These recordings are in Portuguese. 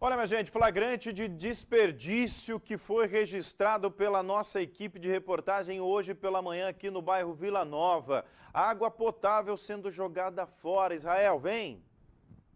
Olha, minha gente, flagrante de desperdício que foi registrado pela nossa equipe de reportagem hoje pela manhã aqui no bairro Vila Nova. Água potável sendo jogada fora. Israel, vem!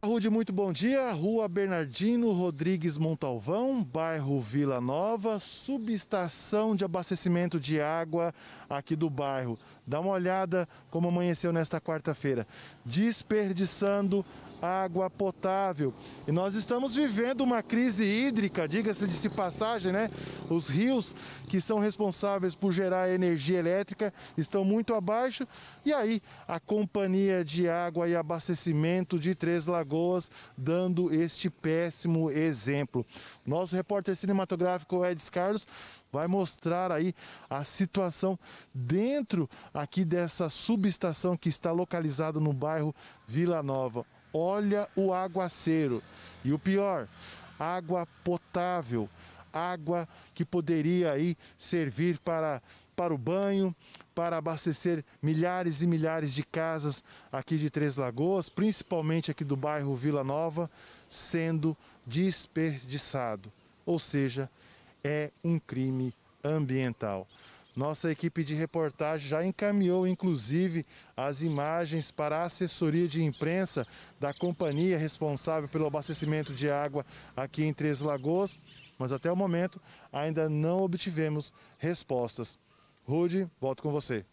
Rude, muito bom dia. Rua Bernardino Rodrigues Montalvão, bairro Vila Nova, subestação de abastecimento de água aqui do bairro. Dá uma olhada como amanheceu nesta quarta-feira. Desperdiçando água potável. E nós estamos vivendo uma crise hídrica, diga-se de passagem, né? Os rios que são responsáveis por gerar energia elétrica estão muito abaixo. E aí, a Companhia de Água e Abastecimento de Três Lagoas Alagoas, dando este péssimo exemplo. Nosso repórter cinematográfico Edis Carlos vai mostrar aí a situação dentro aqui dessa subestação que está localizada no bairro Vila Nova. Olha o aguaceiro. E o pior, água potável, água que poderia aí servir para, para o banho, para abastecer milhares e milhares de casas aqui de Três Lagoas, principalmente aqui do bairro Vila Nova, sendo desperdiçado. Ou seja, é um crime ambiental. Nossa equipe de reportagem já encaminhou, inclusive, as imagens para a assessoria de imprensa da companhia responsável pelo abastecimento de água aqui em Três Lagoas, mas até o momento ainda não obtivemos respostas. Rude, volto com você.